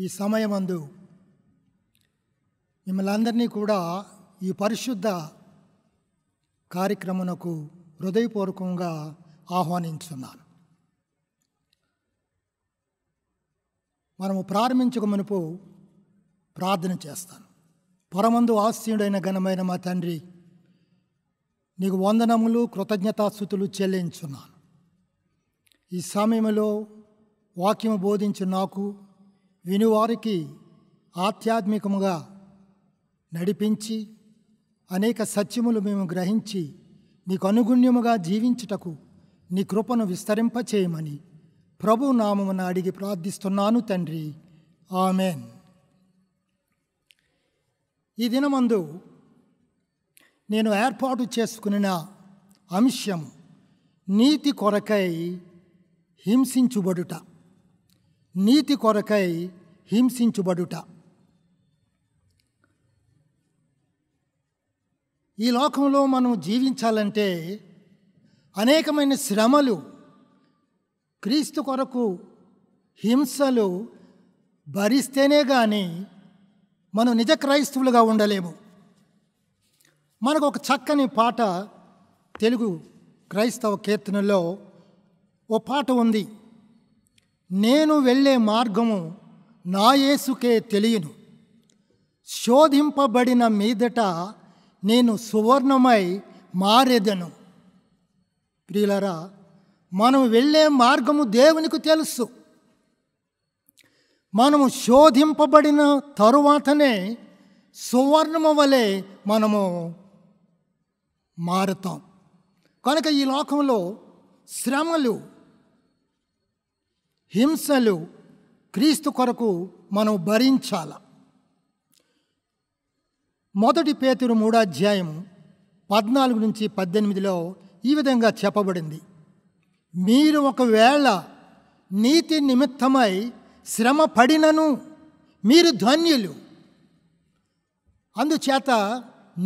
ఈ సమయమందు మిమ్మల్ని అందరినీ కూడా ఈ పరిశుద్ధ కార్యక్రమనకు హృదయపూర్వకంగా ఆహ్వానించున్నాను మనము ప్రారంభించక మునుపు ప్రార్థన చేస్తాను పరమందు ఆస్యుడైన ఘనమైన మా తండ్రి నీకు వందనములు కృతజ్ఞతాస్థుతులు చెల్లించున్నాను ఈ సమయంలో వాక్యము బోధించు నాకు వినువారికి ఆధ్యాత్మికముగా నడిపించి అనేక సత్యములు మేము గ్రహించి నీకు అనుగుణ్యముగా జీవించుటకు నీ కృపను విస్తరింపచేయమని ప్రభు నామమున అడిగి ప్రార్థిస్తున్నాను తండ్రి ఆమెన్ ఈ దినమందు నేను ఏర్పాటు చేసుకున్న అంశం నీతి కొరకై హింసించుబడుట నీతి కొరకై హింసించుబడుట ఈ లోకంలో మనం జీవించాలంటే అనేకమైన శ్రమలు క్రీస్తు కొరకు హింసలు భరిస్తేనే కానీ మనం నిజ క్రైస్తవులుగా ఉండలేము మనకు ఒక చక్కని పాట తెలుగు క్రైస్తవ కీర్తనలో ఓ పాట ఉంది నేను వెళ్ళే మార్గము నా యేసుకే తెలియను శోధింపబడిన మీదట నేను సువర్ణమై మారేదను ప్రియులరా మనం వెళ్ళే మార్గము దేవునికి తెలుసు మనము శోధింపబడిన తరువాతనే సువర్ణము వలె మనము మారుతాం కనుక ఈ లోకంలో శ్రమలు హింసలు క్రీస్తు కొరకు మనం భరించాల మొదటి పేతురు మూడాధ్యాయం పద్నాలుగు నుంచి పద్దెనిమిదిలో ఈ విధంగా చెప్పబడింది మీరు ఒకవేళ నీతి నిమిత్తమై శ్రమ పడినను మీరు ధన్యులు అందుచేత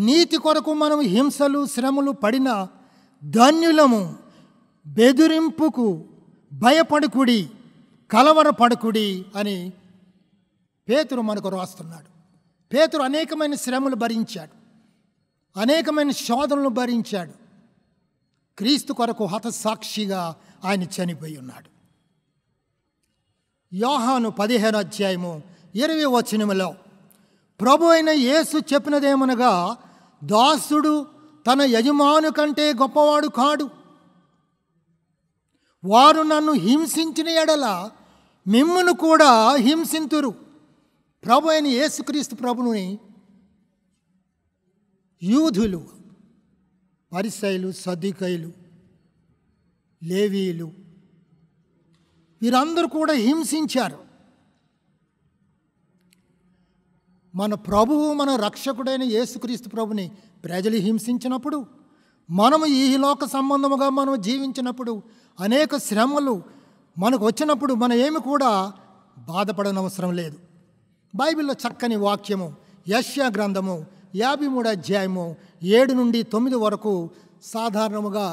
నీతి కొరకు మనం హింసలు శ్రమలు పడిన ధన్యులము బెదిరింపుకు భయపడుకుడి కలవరపడకుడి అని పేతురు మనకు రాస్తున్నాడు పేతురు అనేకమైన శ్రమలు భరించాడు అనేకమైన శోధనలు భరించాడు క్రీస్తు కొరకు హతసాక్షిగా ఆయన చనిపోయి ఉన్నాడు యోహాను పదిహేను అధ్యాయము ఇరవై వచనములో ప్రభు అయిన యేసు చెప్పినదేమనగా దాసుడు తన యజమాను కంటే గొప్పవాడు కాడు వారు నన్ను హింసించిన ఎడల మిమ్మును కూడా హింసింతురు ప్రభు అయిన యేసుక్రీస్తు ప్రభుని యూధులు పరిసైలు సదికైలు లేవీలు వీరందరూ కూడా హింసించారు మన ప్రభువు మన రక్షకుడైన యేసుక్రీస్తు ప్రభుని ప్రజలు హింసించినప్పుడు మనము ఈ లోక సంబంధముగా మనం జీవించినప్పుడు అనేక శ్రమలు మనకు వచ్చినప్పుడు మనం ఏమి కూడా బాధపడనవసరం లేదు బైబిల్లో చక్కని వాక్యము యష్యా గ్రంథము యాభై మూడు అధ్యాయము ఏడు నుండి తొమ్మిది వరకు సాధారణముగా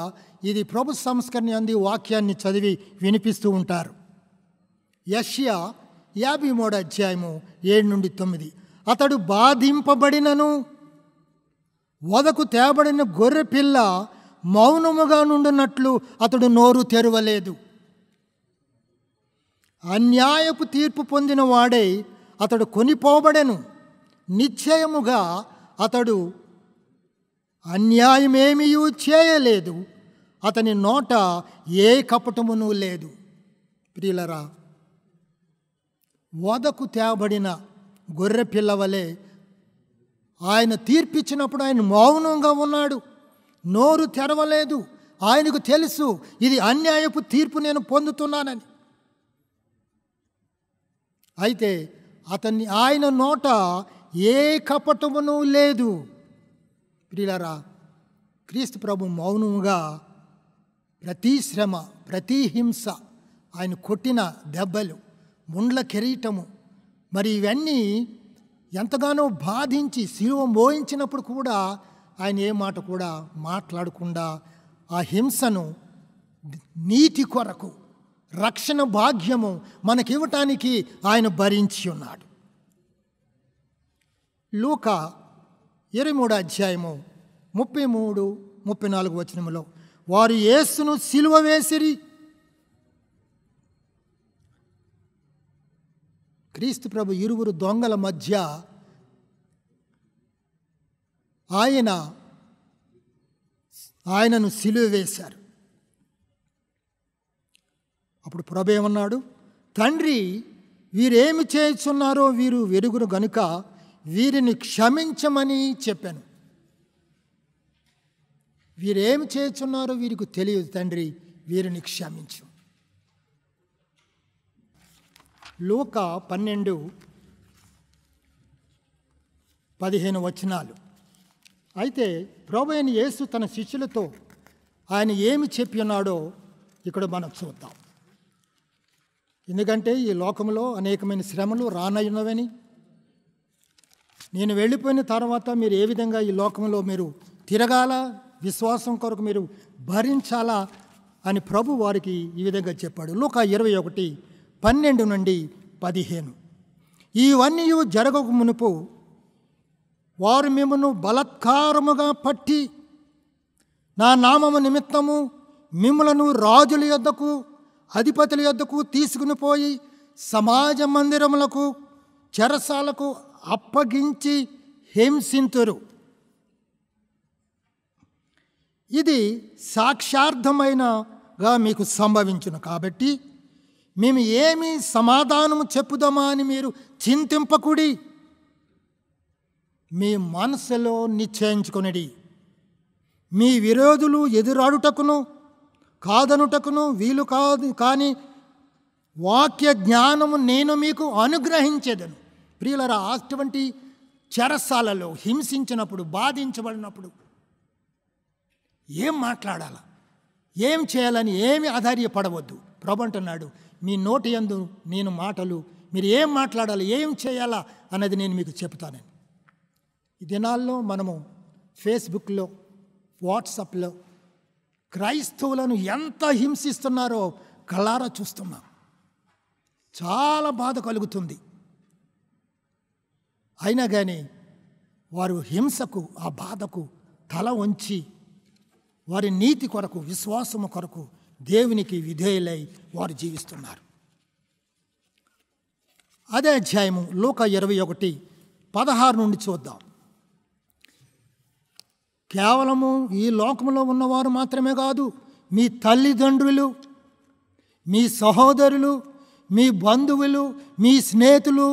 ఇది ప్రభు సంస్కరణ అంది వాక్యాన్ని చదివి వినిపిస్తూ ఉంటారు యష్యా యాభై మూడు అధ్యాయము ఏడు నుండి తొమ్మిది అతడు బాధింపబడినను వదకు తేబడిన గొర్రెపిల్ల మౌనముగా నుండినట్లు అతడు నోరు తెరవలేదు అన్యాయపు తీర్పు పొందిన వాడై అతడు కొనిపోబడెను నిశ్చయముగా అతడు అన్యాయమేమీ చేయలేదు అతని నోట ఏ కపటమును లేదు ప్రియులరా వదకు తేబడిన గొర్రె పిల్లవలే ఆయన తీర్పిచ్చినప్పుడు ఆయన మౌనంగా ఉన్నాడు నోరు తెరవలేదు ఆయనకు తెలుసు ఇది అన్యాయపు తీర్పు నేను పొందుతున్నానని అయితే అతన్ని ఆయన నోట ఏ కపటమును లేదు ప్రియులరా క్రీస్తు ప్రభు మౌనముగా ప్రతి శ్రమ ప్రతి హింస ఆయన కొట్టిన దెబ్బలు ముండ్ల కిరీటము మరి ఇవన్నీ ఎంతగానో బాధించి శివ మోయించినప్పుడు కూడా ఆయన ఏ మాట కూడా మాట్లాడకుండా ఆ హింసను నీతి కొరకు రక్షణ భాగ్యము మనకివ్వటానికి ఆయన భరించి ఉన్నాడు లూక ఇరవై మూడు అధ్యాయము ముప్పై మూడు ముప్పై నాలుగు వచనములో వారు యేసును సిలువ వేసిరి క్రీస్తు ప్రభు ఇరువురు దొంగల మధ్య ఆయన ఆయనను సిలువ వేశారు అప్పుడు ప్రభు ఏమన్నాడు తండ్రి వీరేమి చేస్తున్నారో వీరు వెరుగురు గనుక వీరిని క్షమించమని చెప్పాను వీరేమి చేస్తున్నారో వీరికి తెలియదు తండ్రి వీరిని క్షమించు లోక పన్నెండు పదిహేను వచనాలు అయితే ప్రభు అయిన యేసు తన శిష్యులతో ఆయన ఏమి చెప్పి ఉన్నాడో ఇక్కడ మనం చూద్దాం ఎందుకంటే ఈ లోకంలో అనేకమైన శ్రమలు రానయ్యున్నవని నేను వెళ్ళిపోయిన తర్వాత మీరు ఏ విధంగా ఈ లోకంలో మీరు తిరగాల విశ్వాసం కొరకు మీరు భరించాలా అని ప్రభు వారికి ఈ విధంగా చెప్పాడు లోక ఇరవై ఒకటి పన్నెండు నుండి పదిహేను ఇవన్నీ జరగక మునుపు వారు మిమ్మను బలత్కారముగా పట్టి నా నామము నిమిత్తము మిమ్మలను రాజుల యొద్దకు అధిపతుల యొద్దకు తీసుకుని పోయి సమాజ మందిరములకు చెరసాలకు అప్పగించి హింసింతురు ఇది సాక్షార్థమైనగా మీకు సంభవించును కాబట్టి మేము ఏమి సమాధానము చెప్పుదామా అని మీరు చింతింపకుడి మీ మనసులో నిశ్చయించుకునడి మీ విరోధులు ఎదురాడుటకును కాదనుటకును వీలు కాదు కానీ వాక్య జ్ఞానము నేను మీకు అనుగ్రహించేదను ప్రియులరా అటువంటి చెరసాలలో హింసించినప్పుడు బాధించబడినప్పుడు ఏం మాట్లాడాల ఏం చేయాలని ఏమి ఆధార్యపడవద్దు ప్రభు అంటున్నాడు మీ నోటి ఎందు నేను మాటలు మీరు ఏం మాట్లాడాలి ఏం చేయాలా అన్నది నేను మీకు చెప్తానని ఈ దినాల్లో మనము ఫేస్బుక్లో వాట్సాప్లో క్రైస్తవులను ఎంత హింసిస్తున్నారో కళ్ళారా చూస్తున్నాం చాలా బాధ కలుగుతుంది అయినా కానీ వారు హింసకు ఆ బాధకు తల వంచి వారి నీతి కొరకు విశ్వాసము కొరకు దేవునికి విధేయులై వారు జీవిస్తున్నారు అదే అధ్యాయము లోక ఇరవై ఒకటి పదహారు నుండి చూద్దాం కేవలము ఈ లోకంలో ఉన్నవారు మాత్రమే కాదు మీ తల్లిదండ్రులు మీ సహోదరులు మీ బంధువులు మీ స్నేహితులు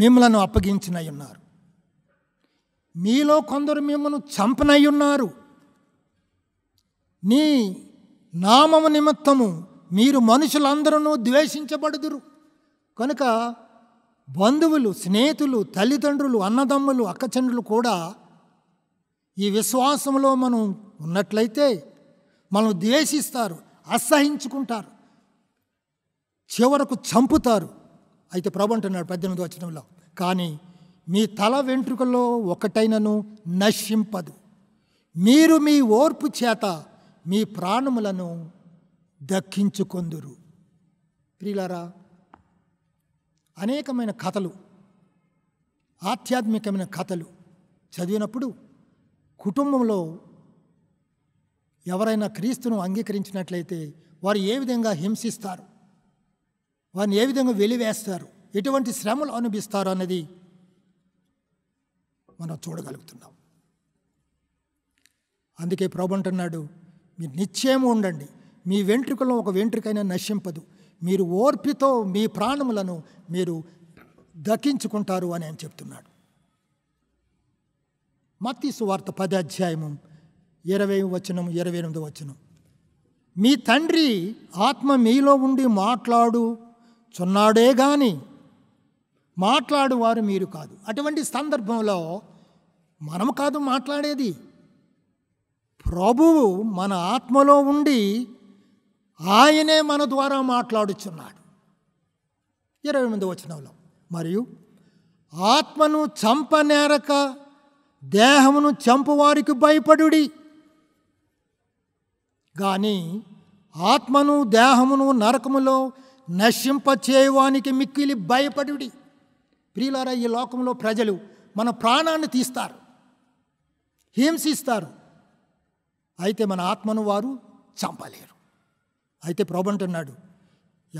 మిమ్మలను అప్పగించినై ఉన్నారు మీలో కొందరు మిమ్మల్ని చంపనై ఉన్నారు నీ నామము నిమిత్తము మీరు మనుషులందరూ ద్వేషించబడుదురు కనుక బంధువులు స్నేహితులు తల్లిదండ్రులు అన్నదమ్ములు అక్కచండ్రులు కూడా ఈ విశ్వాసంలో మనం ఉన్నట్లయితే మనం ద్వేషిస్తారు అసహించుకుంటారు చివరకు చంపుతారు అయితే ప్రభు అంటున్నాడు పద్దెనిమిది వచనంలో కానీ మీ తల వెంట్రుకల్లో ఒకటైనను నశింపదు మీరు మీ ఓర్పు చేత మీ ప్రాణములను దక్కించుకొందురు ప్రియులారా అనేకమైన కథలు ఆధ్యాత్మికమైన కథలు చదివినప్పుడు కుటుంబంలో ఎవరైనా క్రీస్తును అంగీకరించినట్లయితే వారు ఏ విధంగా హింసిస్తారు వారిని ఏ విధంగా వెలివేస్తారు ఎటువంటి శ్రమలు అనుభవిస్తారు అన్నది మనం చూడగలుగుతున్నాం అందుకే ప్రభుంటున్నాడు మీరు నిశ్చయము ఉండండి మీ వెంట్రుకలో ఒక వెంట్రుకైనా నశింపదు మీరు ఓర్పితో మీ ప్రాణములను మీరు దక్కించుకుంటారు అని ఆయన చెప్తున్నాడు మత్తి సువార్త పది అధ్యాయము ఇరవై వచనం ఇరవై ఎనిమిది వచనం మీ తండ్రి ఆత్మ మీలో ఉండి మాట్లాడు చున్నాడే గాని మాట్లాడువారు మీరు కాదు అటువంటి సందర్భంలో మనం కాదు మాట్లాడేది ప్రభువు మన ఆత్మలో ఉండి ఆయనే మన ద్వారా మాట్లాడుచున్నాడు ఇరవై ఎనిమిది వచనంలో మరియు ఆత్మను చంపనేరక దేహమును చంపువారికి భయపడుడి కానీ ఆత్మను దేహమును నరకములో నశింపచేయువానికి మిక్కిలి భయపడుడి ప్రియులారా ఈ లోకంలో ప్రజలు మన ప్రాణాన్ని తీస్తారు హింసిస్తారు అయితే మన ఆత్మను వారు చంపలేరు అయితే ప్రభు అంటున్నాడు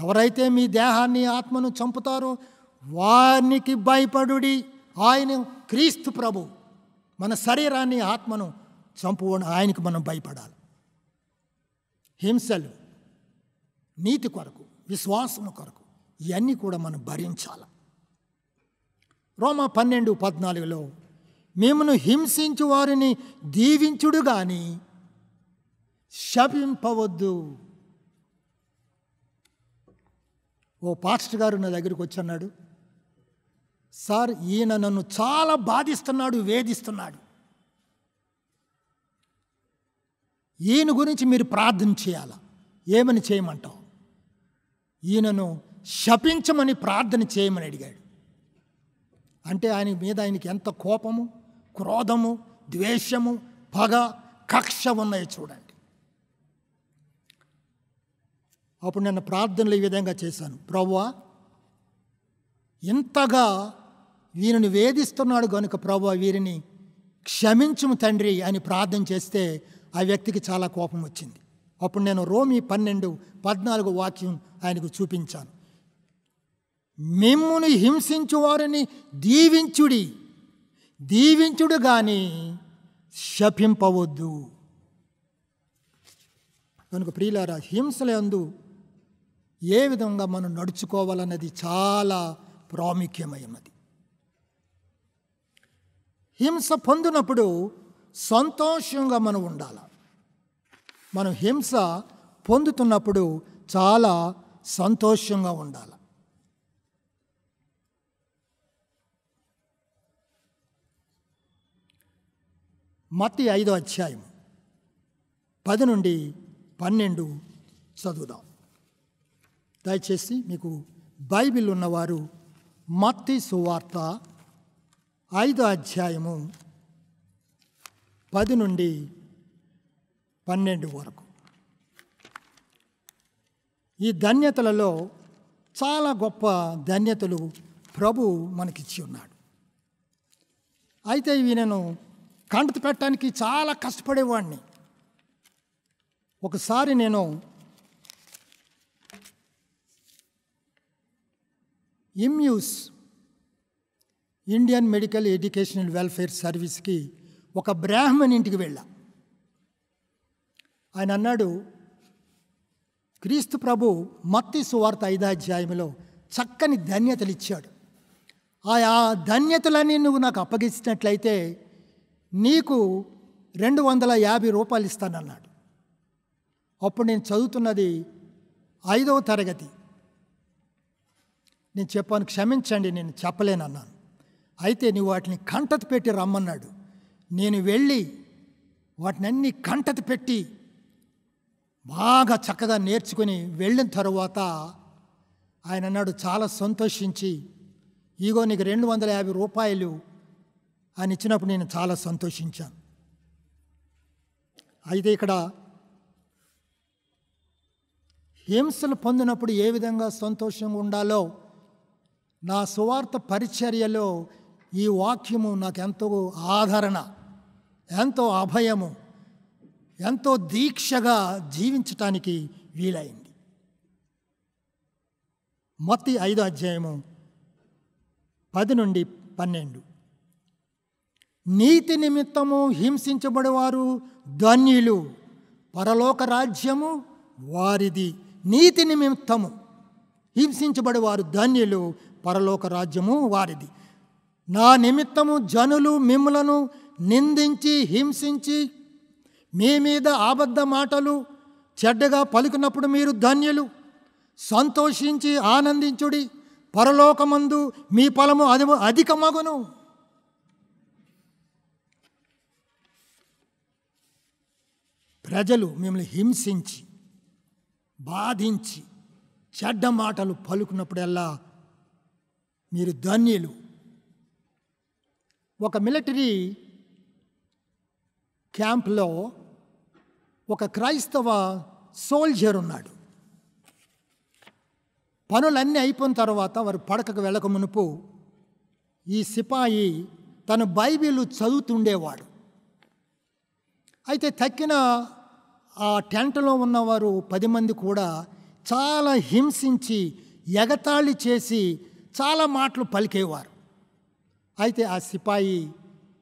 ఎవరైతే మీ దేహాన్ని ఆత్మను చంపుతారో వారికి భయపడుడి ఆయన క్రీస్తు ప్రభు మన శరీరాన్ని ఆత్మను సంపూర్ణ ఆయనకు మనం భయపడాలి హింసలు నీతి కొరకు విశ్వాసము కొరకు ఇవన్నీ కూడా మనం భరించాలి రోమా పన్నెండు పద్నాలుగులో మేమును హింసించు వారిని దీవించుడు కానీ శపింపవద్దు ఓ పాస్టర్ గారు నా దగ్గరికి వచ్చి అన్నాడు సార్ ఈయన నన్ను చాలా బాధిస్తున్నాడు వేధిస్తున్నాడు ఈయన గురించి మీరు ప్రార్థన చేయాల ఏమని చేయమంటావు ఈయనను శపించమని ప్రార్థన చేయమని అడిగాడు అంటే ఆయన మీద ఆయనకి ఎంత కోపము క్రోధము ద్వేషము పగ కక్ష ఉన్నాయో చూడండి అప్పుడు నేను ప్రార్థనలు ఈ విధంగా చేశాను ప్రవ్వా ఇంతగా వీరిని వేధిస్తున్నాడు గనుక ప్రభు వీరిని క్షమించుము తండ్రి అని ప్రార్థన చేస్తే ఆ వ్యక్తికి చాలా కోపం వచ్చింది అప్పుడు నేను రోమి పన్నెండు పద్నాలుగు వాక్యం ఆయనకు చూపించాను మిమ్మును వారిని దీవించుడి దీవించుడు కానీ శపింపవద్దు కనుక ప్రియులారా హింసలందు ఏ విధంగా మనం నడుచుకోవాలన్నది చాలా ప్రాముఖ్యమైనది హింస పొందినప్పుడు సంతోషంగా మనం ఉండాలి మనం హింస పొందుతున్నప్పుడు చాలా సంతోషంగా ఉండాలి మతి ఐదో అధ్యాయం పది నుండి పన్నెండు చదువుదాం దయచేసి మీకు బైబిల్ ఉన్నవారు మత్తి సువార్త ఐదో అధ్యాయము పది నుండి పన్నెండు వరకు ఈ ధన్యతలలో చాలా గొప్ప ధన్యతలు ప్రభు మనకిచ్చి ఉన్నాడు అయితే ఇవి నేను కంటత పెట్టడానికి చాలా కష్టపడేవాడిని ఒకసారి నేను ఇమ్యూస్ ఇండియన్ మెడికల్ ఎడ్యుకేషనల్ వెల్ఫేర్ సర్వీస్కి ఒక బ్రాహ్మణ్ ఇంటికి వెళ్ళా ఆయన అన్నాడు క్రీస్తు ప్రభు మత్తి సువార్త ఐదాధ్యాయంలో చక్కని ధన్యతలు ఇచ్చాడు ఆయా ధన్యతలన్నీ నువ్వు నాకు అప్పగించినట్లయితే నీకు రెండు వందల యాభై రూపాయలు ఇస్తానన్నాడు అప్పుడు నేను చదువుతున్నది ఐదవ తరగతి నేను చెప్పాను క్షమించండి నేను చెప్పలేనన్నాను అయితే నువ్వు వాటిని కంటత పెట్టి రమ్మన్నాడు నేను వెళ్ళి వాటిని అన్ని కంటత పెట్టి బాగా చక్కగా నేర్చుకుని వెళ్ళిన తర్వాత ఆయన అన్నాడు చాలా సంతోషించి ఈగో నీకు రెండు వందల యాభై రూపాయలు అని ఇచ్చినప్పుడు నేను చాలా సంతోషించాను అయితే ఇక్కడ హింసలు పొందినప్పుడు ఏ విధంగా సంతోషంగా ఉండాలో నా సువార్త పరిచర్యలో ఈ వాక్యము నాకు ఎంతో ఆదరణ ఎంతో అభయము ఎంతో దీక్షగా జీవించటానికి వీలైంది మొత్తం ఐదు అధ్యాయము పది నుండి పన్నెండు నీతి నిమిత్తము హింసించబడేవారు ధన్యులు పరలోక రాజ్యము వారిది నీతి నిమిత్తము హింసించబడేవారు ధన్యులు పరలోక రాజ్యము వారిది నా నిమిత్తము జనులు మిమ్మలను నిందించి హింసించి మీ మీద ఆబద్ధ మాటలు చెడ్డగా పలుకున్నప్పుడు మీరు ధన్యులు సంతోషించి ఆనందించుడి పరలోకమందు మీ ఫలము అది అధికమగును ప్రజలు మిమ్మల్ని హింసించి బాధించి చెడ్డ మాటలు పలుకున్నప్పుడల్లా మీరు ధన్యులు ఒక మిలిటరీ క్యాంప్లో ఒక క్రైస్తవ సోల్జర్ ఉన్నాడు పనులన్నీ అయిపోయిన తర్వాత వారు పడకకు వెళ్ళక మునుపు ఈ సిపాయి తన బైబిల్ చదువుతుండేవాడు అయితే తక్కిన ఆ టెంట్లో ఉన్నవారు పది మంది కూడా చాలా హింసించి ఎగతాళి చేసి చాలా మాటలు పలికేవారు అయితే ఆ సిపాయి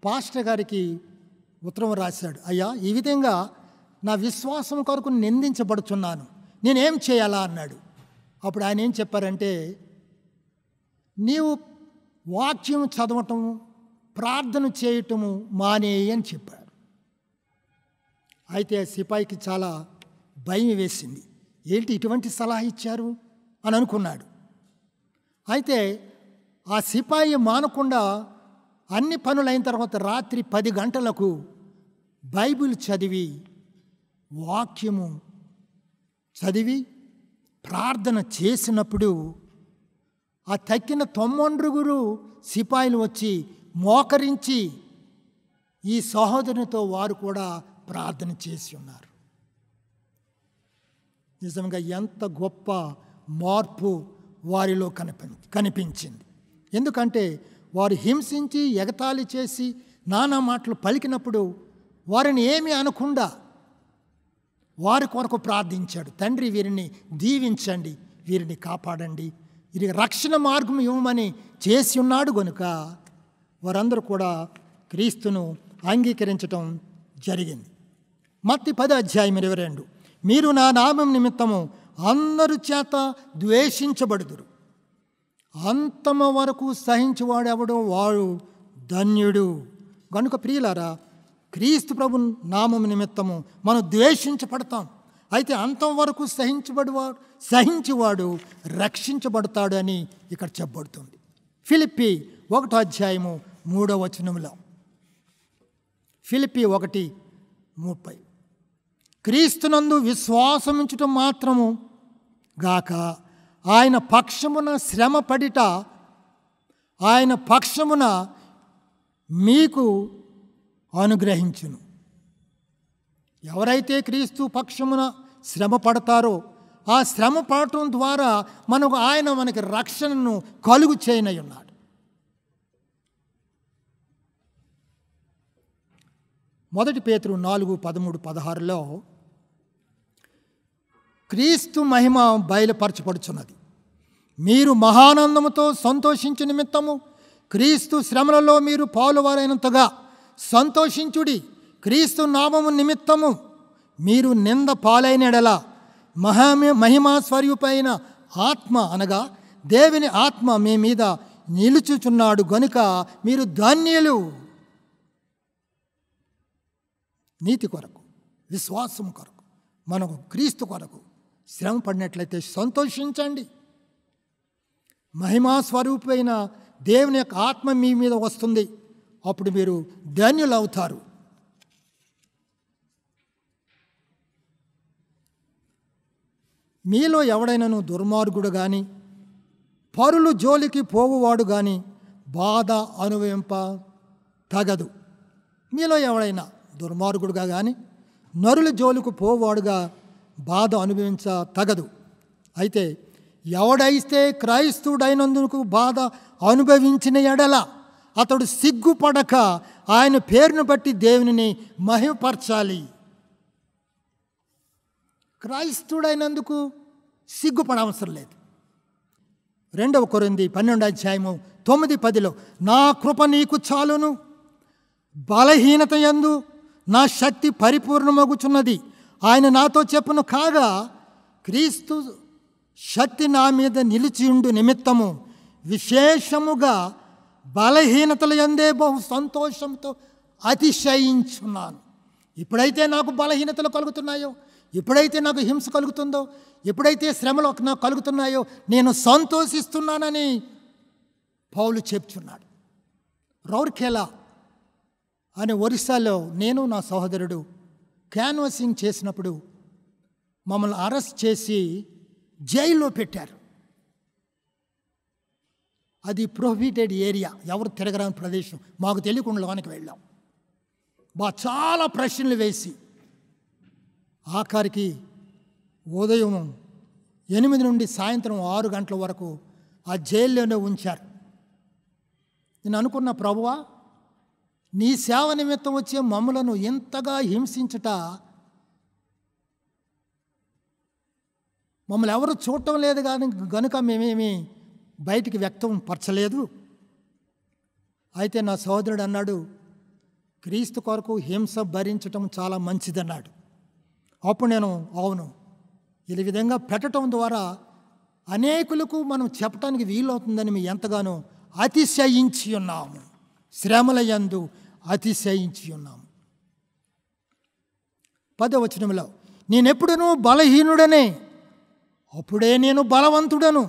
పాస్టర్ గారికి ఉత్తరం రాశాడు అయ్యా ఈ విధంగా నా విశ్వాసం కొరకు నిందించబడుచున్నాను నేనేం చేయాలా అన్నాడు అప్పుడు ఆయన ఏం చెప్పారంటే నీవు వాక్యం చదవటము ప్రార్థన చేయటము మానేయి అని చెప్పాడు అయితే సిపాయికి చాలా భయం వేసింది ఏంటి ఇటువంటి సలహా ఇచ్చారు అని అనుకున్నాడు అయితే ఆ సిపాయి మానకుండా అన్ని పనులైన తర్వాత రాత్రి పది గంటలకు బైబిల్ చదివి వాక్యము చదివి ప్రార్థన చేసినప్పుడు ఆ తక్కిన తొమ్మొండుగురు సిపాయిలు వచ్చి మోకరించి ఈ సహోదరునితో వారు కూడా ప్రార్థన చేసి ఉన్నారు నిజంగా ఎంత గొప్ప మార్పు వారిలో కనిపి కనిపించింది ఎందుకంటే వారు హింసించి ఎగతాళి చేసి నానా మాటలు పలికినప్పుడు వారిని ఏమి అనకుండా వారి కొరకు ప్రార్థించాడు తండ్రి వీరిని దీవించండి వీరిని కాపాడండి ఇది రక్షణ మార్గం ఇవ్వమని చేసి ఉన్నాడు గనుక వారందరూ కూడా క్రీస్తును అంగీకరించటం జరిగింది మత్తి పద అధ్యాయం ఇరవై రెండు మీరు నా నామం నిమిత్తము అందరి చేత ద్వేషించబడుదురు అంతమ వరకు సహించువాడెవడో వాడు ధన్యుడు గనుక ప్రియులారా క్రీస్తు ప్రభు నామం నిమిత్తము మనం ద్వేషించబడతాం అయితే అంతం వరకు సహించబడివాడు సహించేవాడు రక్షించబడతాడు అని ఇక్కడ చెప్పబడుతుంది ఫిలిప్పి ఒకటో అధ్యాయము మూడో వచనంలో ఫిలిప్పి ఒకటి ముప్పై క్రీస్తునందు విశ్వాసముంచటం మాత్రము గాక ఆయన పక్షమున శ్రమ పడిట ఆయన పక్షమున మీకు అనుగ్రహించును ఎవరైతే క్రీస్తు పక్షమున శ్రమ పడతారో ఆ శ్రమ పడటం ద్వారా మనకు ఆయన మనకి రక్షణను కలుగు చేయనై ఉన్నాడు మొదటి పేతురు నాలుగు పదమూడు పదహారులో క్రీస్తు మహిమ బయలుపరచబడుచున్నది మీరు మహానందముతో సంతోషించు నిమిత్తము క్రీస్తు శ్రమలలో మీరు పాలువారైనంతగా సంతోషించుడి క్రీస్తు నామము నిమిత్తము మీరు నింద పాలైన ఎడలా మహామి మహిమా స్వరూపైన ఆత్మ అనగా దేవుని ఆత్మ మీ మీద నిలుచుచున్నాడు గనుక మీరు ధాన్యులు నీతి కొరకు విశ్వాసం కొరకు మనకు క్రీస్తు కొరకు శ్రమ పడినట్లయితే సంతోషించండి మహిమాస్వరూపమైన దేవుని యొక్క ఆత్మ మీ మీద వస్తుంది అప్పుడు మీరు ధన్యులు అవుతారు మీలో ఎవడైనాను దుర్మార్గుడు కానీ పరులు జోలికి పోవువాడు కానీ బాధ అనుభవింప తగదు మీలో ఎవడైనా దుర్మార్గుడుగా కానీ నరుల జోలుకు పోవాడుగా బాధ అనుభవించ తగదు అయితే ఎవడైతే క్రైస్తవుడైనందుకు బాధ అనుభవించిన ఎడల అతడు సిగ్గుపడక ఆయన పేరును బట్టి దేవునిని మహిమపరచాలి సిగ్గుపడ అవసరం లేదు రెండవ కొరింది పన్నెండు అధ్యాయము తొమ్మిది పదిలో నా కృప నీకు చాలును బలహీనత ఎందు నా శక్తి పరిపూర్ణమగుచున్నది ఆయన నాతో చెప్పును కాగా క్రీస్తు శక్తి నా మీద నిలిచి ఉండు నిమిత్తము విశేషముగా బలహీనతలు ఎందే బహు సంతోషంతో అతిశయించున్నాను ఎప్పుడైతే నాకు బలహీనతలు కలుగుతున్నాయో ఎప్పుడైతే నాకు హింస కలుగుతుందో ఎప్పుడైతే శ్రమలు నాకు కలుగుతున్నాయో నేను సంతోషిస్తున్నానని పౌలు చెప్తున్నాడు రౌర్ఖేలా అనే ఒరిస్సాలో నేను నా సహోదరుడు క్యాన్వసింగ్ చేసినప్పుడు మమ్మల్ని అరెస్ట్ చేసి జైల్లో పెట్టారు అది ప్రొహిబిటెడ్ ఏరియా ఎవరు తిరగరాని ప్రదేశం మాకు తెలియకుండా లోనికి వెళ్ళాం బా చాలా ప్రశ్నలు వేసి ఆఖరికి ఉదయం ఎనిమిది నుండి సాయంత్రం ఆరు గంటల వరకు ఆ జైల్లోనే ఉంచారు నేను అనుకున్న ప్రభువా నీ సేవ నిమిత్తం వచ్చే మమ్మలను ఎంతగా హింసించుట మమ్మల్ని ఎవరు చూడటం లేదు కానీ గనుక మేమేమి బయటికి వ్యక్తం పరచలేదు అయితే నా సోదరుడు అన్నాడు క్రీస్తు కొరకు హింస భరించటం చాలా మంచిదన్నాడు అప్పుడు నేను అవును ఈ విధంగా పెట్టడం ద్వారా అనేకులకు మనం చెప్పడానికి వీలవుతుందని మేము ఎంతగానో అతిశయించి ఉన్నాము శ్రమలయందు అతిశయించి ఉన్నాము పదవచనంలో నేనెప్పుడను బలహీనుడనే అప్పుడే నేను బలవంతుడను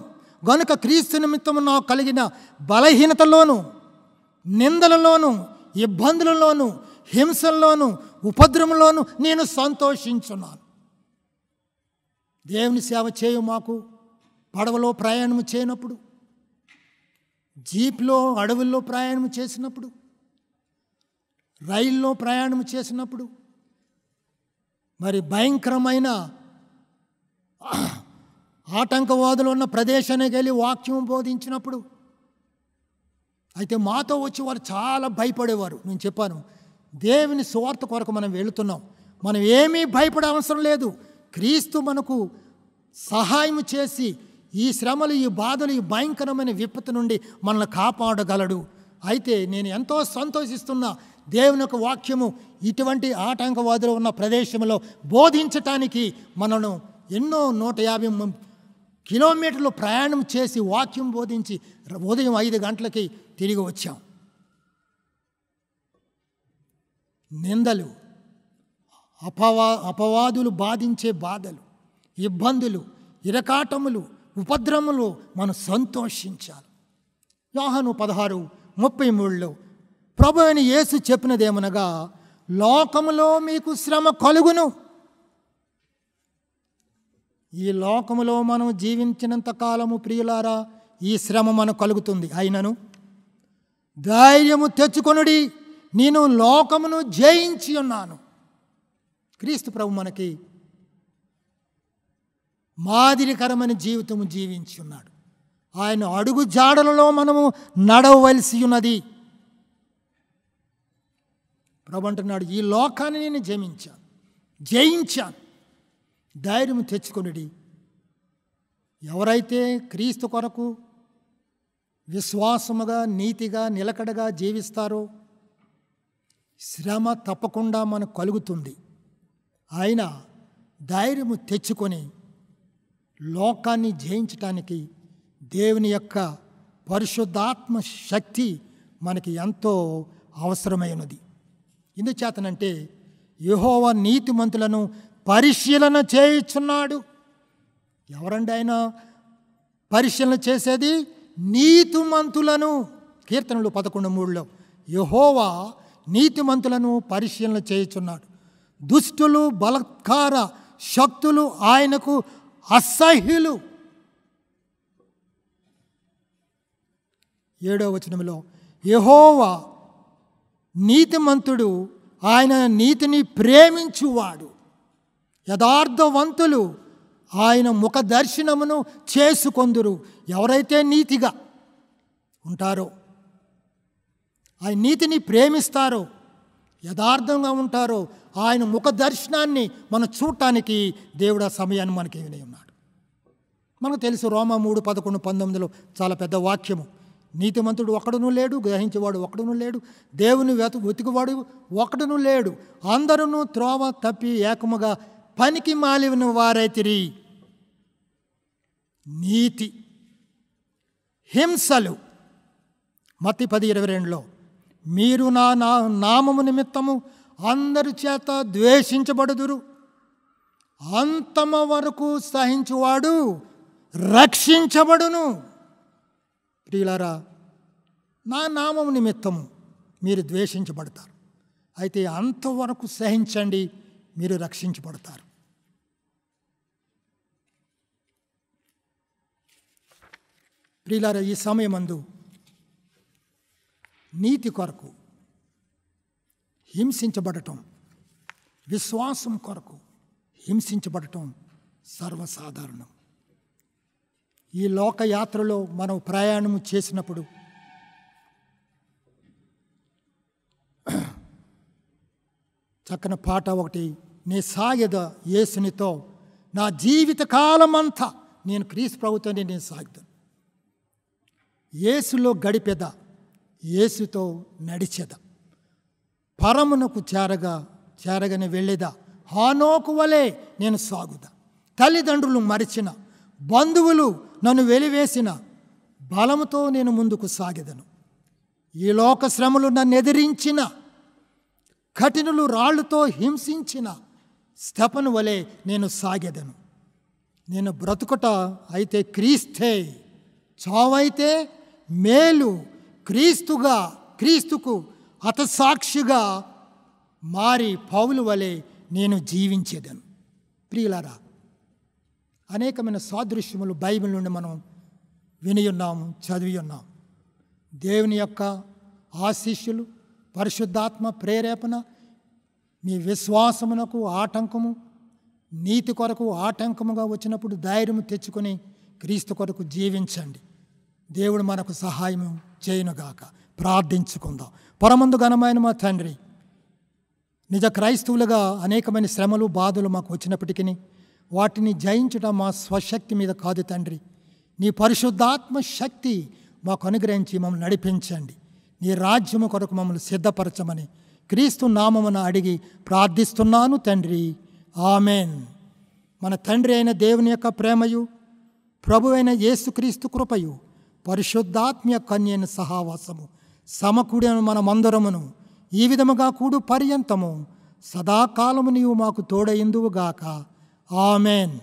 గనుక క్రీస్తు నిమిత్తము నాకు కలిగిన బలహీనతలోను నిందలలోను ఇబ్బందులలోను హింసల్లోను ఉపద్రములోను నేను సంతోషించున్నాను దేవుని సేవ చేయు మాకు పడవలో ప్రయాణం చేయనప్పుడు జీప్లో అడవుల్లో ప్రయాణం చేసినప్పుడు రైల్లో ప్రయాణం చేసినప్పుడు మరి భయంకరమైన ఆటంకవాదులు ఉన్న ప్రదేశానికి వెళ్ళి వాక్యం బోధించినప్పుడు అయితే మాతో వచ్చి వారు చాలా భయపడేవారు నేను చెప్పాను దేవుని స్వార్థ కొరకు మనం వెళుతున్నాం మనం ఏమీ భయపడే అవసరం లేదు క్రీస్తు మనకు సహాయం చేసి ఈ శ్రమలు ఈ బాధలు ఈ భయంకరమైన విపత్తు నుండి మనల్ని కాపాడగలడు అయితే నేను ఎంతో సంతోషిస్తున్నా దేవుని యొక్క వాక్యము ఇటువంటి ఆటంకవాదులు ఉన్న ప్రదేశంలో బోధించటానికి మనను ఎన్నో నూట యాభై కిలోమీటర్లు ప్రయాణం చేసి వాక్యం బోధించి ఉదయం ఐదు గంటలకి తిరిగి వచ్చాం నిందలు అపవా అపవాదులు బాధించే బాధలు ఇబ్బందులు ఇరకాటములు ఉపద్రములు మనం సంతోషించాలి వాహను పదహారు ముప్పై మూడులో ప్రభు అయిన యేసు చెప్పినదేమనగా లోకములో మీకు శ్రమ కలుగును ఈ లోకములో మనం జీవించినంత కాలము ప్రియులారా ఈ శ్రమ మనకు కలుగుతుంది అయినను ధైర్యము తెచ్చుకొనుడి నేను లోకమును జయించి ఉన్నాను క్రీస్తు ప్రభు మనకి మాదిరికరమైన జీవితము జీవించి ఉన్నాడు ఆయన అడుగు జాడలలో మనము నడవలసి ఉన్నది ప్రభు అంటున్నాడు ఈ లోకాన్ని నేను జయించాను జయించాను ధైర్యం తెచ్చుకొనిడి ఎవరైతే క్రీస్తు కొరకు విశ్వాసముగా నీతిగా నిలకడగా జీవిస్తారో శ్రమ తప్పకుండా మనకు కలుగుతుంది ఆయన ధైర్యము తెచ్చుకొని లోకాన్ని జయించటానికి దేవుని యొక్క పరిశుద్ధాత్మ శక్తి మనకి ఎంతో అవసరమైనది ఎందుచేతనంటే యహోవ నీతిమంతులను పరిశీలన చేయిచున్నాడు ఎవరండి ఆయన పరిశీలన చేసేది నీతిమంతులను కీర్తనలు పదకొండు మూడులో యహోవా నీతిమంతులను పరిశీలన చేయుచున్నాడు దుష్టులు బలత్కార శక్తులు ఆయనకు అసహ్యులు ఏడో వచనంలో యహోవా నీతిమంతుడు ఆయన నీతిని ప్రేమించువాడు యథార్థవంతులు ఆయన ముఖ దర్శనమును చేసుకొందురు ఎవరైతే నీతిగా ఉంటారో ఆయన నీతిని ప్రేమిస్తారో యథార్థంగా ఉంటారో ఆయన ముఖ దర్శనాన్ని మనం చూడటానికి దేవుడు ఆ సమయాన్ని మనకి ఉన్నాడు మనకు తెలుసు రోమ మూడు పదకొండు పంతొమ్మిదిలో చాలా పెద్ద వాక్యము నీతిమంతుడు ఒకడునూ లేడు గ్రహించేవాడు ఒకడునూ లేడు దేవుని వెత వెతుకువాడు ఒకడును లేడు అందరూ త్రోవ తప్పి ఏకముగా పనికి మాలిన వారైతిరి నీతి హింసలు మతి పది ఇరవై రెండులో మీరు నా నా నామము నిమిత్తము అందరి చేత ద్వేషించబడుదురు అంతమ వరకు సహించువాడు రక్షించబడును ప్రియులారా నా నామం నిమిత్తము మీరు ద్వేషించబడతారు అయితే అంతవరకు సహించండి మీరు రక్షించబడతారు ప్రియులారా ఈ సమయమందు నీతి కొరకు హింసించబడటం విశ్వాసం కొరకు హింసించబడటం సర్వసాధారణం ఈ లోకయాత్రలో మనం ప్రయాణం చేసినప్పుడు చక్కని పాట ఒకటి నీ సాగేద యేసునితో నా జీవితకాలం అంతా నేను క్రీస్తు ప్రభుత్వాన్ని నేను సాగుతాను యేసులో గడిపెద యేసుతో నడిచెద పరమునకు చేరగా చేరగని వెళ్ళేదా హానోకు వలె నేను సాగుదా తల్లిదండ్రులు మరిచిన బంధువులు నన్ను వెలివేసిన బలముతో నేను ముందుకు సాగెదను ఈ లోక శ్రమలు నన్ను ఎదిరించిన కఠినులు రాళ్లతో హింసించిన స్తపను వలె నేను సాగెదను నేను బ్రతుకుట అయితే క్రీస్తే చావైతే మేలు క్రీస్తుగా క్రీస్తుకు హతసాక్షిగా మారి పౌలు వలె నేను జీవించేదను ప్రియులారా అనేకమైన సాదృశ్యములు బైబిల్ నుండి మనం విని ఉన్నాము చదివి ఉన్నాము దేవుని యొక్క ఆశీస్సులు పరిశుద్ధాత్మ ప్రేరేపణ మీ విశ్వాసమునకు ఆటంకము నీతి కొరకు ఆటంకముగా వచ్చినప్పుడు ధైర్యం తెచ్చుకొని క్రీస్తు కొరకు జీవించండి దేవుడు మనకు సహాయం చేయనుగాక ప్రార్థించుకుందాం పరమందు ఘనమైన మా తండ్రి నిజ క్రైస్తవులుగా అనేకమైన శ్రమలు బాధలు మాకు వచ్చినప్పటికీ వాటిని జయించడం మా స్వశక్తి మీద కాదు తండ్రి నీ పరిశుద్ధాత్మ శక్తి మాకు అనుగ్రహించి మమ్మల్ని నడిపించండి నీ రాజ్యము కొరకు మమ్మల్ని సిద్ధపరచమని క్రీస్తు నామమున అడిగి ప్రార్థిస్తున్నాను తండ్రి ఆమెన్ మన తండ్రి అయిన దేవుని యొక్క ప్రేమయు ప్రభు అయిన యేసుక్రీస్తు కృపయు పరిశుద్ధాత్మ యొక్క అన్యైన సహావాసము సమకూడిన మన మందరమును ఈ విధముగా కూడు పర్యంతము సదాకాలము నీవు మాకు తోడయిందువుగాక గాక Amen.